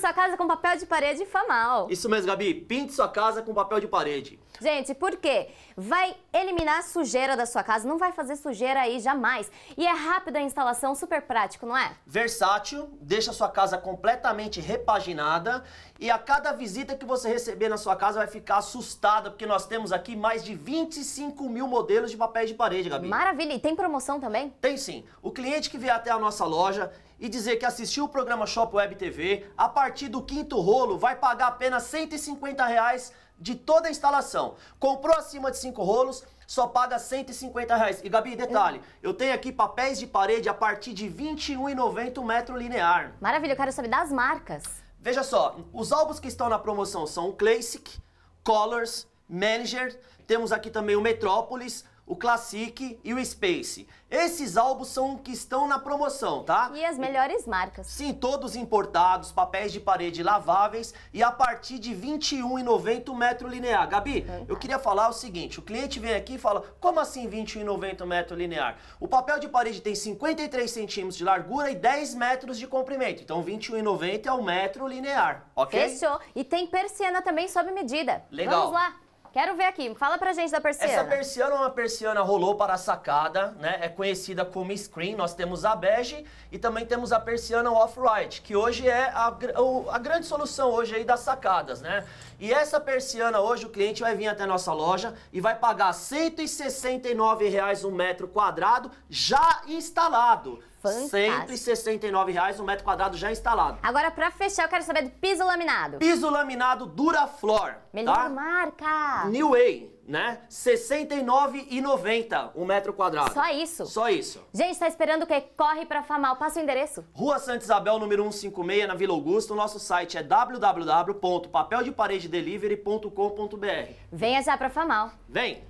sua casa com papel de parede famal. Isso mesmo, Gabi. Pinte sua casa com papel de parede. Gente, por quê? Vai eliminar a sujeira da sua casa, não vai fazer sujeira aí jamais. E é rápida a instalação, super prático, não é? Versátil, deixa a sua casa completamente repaginada e a cada visita que você receber na sua casa vai ficar assustada, porque nós temos aqui mais de 25 mil modelos de papéis de parede, Gabi. Maravilha, e tem promoção também? Tem sim. O cliente que vier até a nossa loja e dizer que assistiu o programa Shop Web TV, a partir do quinto rolo vai pagar apenas 150 reais de toda a instalação. Comprou acima de cinco rolos, só paga 150 reais. E Gabi, detalhe, eu, tenho aqui papéis de parede a partir de 21,90 metro linear. Maravilha, eu quero saber das marcas. Veja só, os álbuns que estão na promoção são o Classic, Colors, Manager, temos aqui também o Metrópolis, o Classic e o Space. Esses álbuns são que estão na promoção, tá? E as melhores marcas. Sim, todos importados, papéis de parede laváveis e a partir de R$ 21,90 metro linear. Gabi, uhum. eu queria falar o seguinte, o cliente vem aqui e fala, como assim R$ 21,90 metro linear? O papel de parede tem 53 centímetros de largura e 10 metros de comprimento, então R$ 21,90 é o metro linear, ok? Fechou. E tem persiana também sob medida. Legal. Vamos lá. Quero ver aqui, fala pra gente da persiana. Essa persiana é uma persiana rolou para a sacada, né? É conhecida como screen. Nós temos a bege e também temos a persiana off-white, que hoje é a, a grande solução hoje aí das sacadas, né? E essa persiana hoje o cliente vai vir até a nossa loja e vai pagar R$ 169,00 um metro quadrado já instalado. Fantástico. 169 reais um metro quadrado já instalado. Agora, pra fechar, eu quero saber do piso laminado. Piso laminado Duraflor. Melhor tá? marca. New Way né? R$ 69,90 um metro quadrado. Só isso? Só isso. Gente, tá esperando o quê? Corre pra Famal. Passa o endereço. Rua Santa Isabel, número 156, na Vila Augusta. O nosso site é www.papeldeparededelivery.com.br Venha já pra Famal. Vem!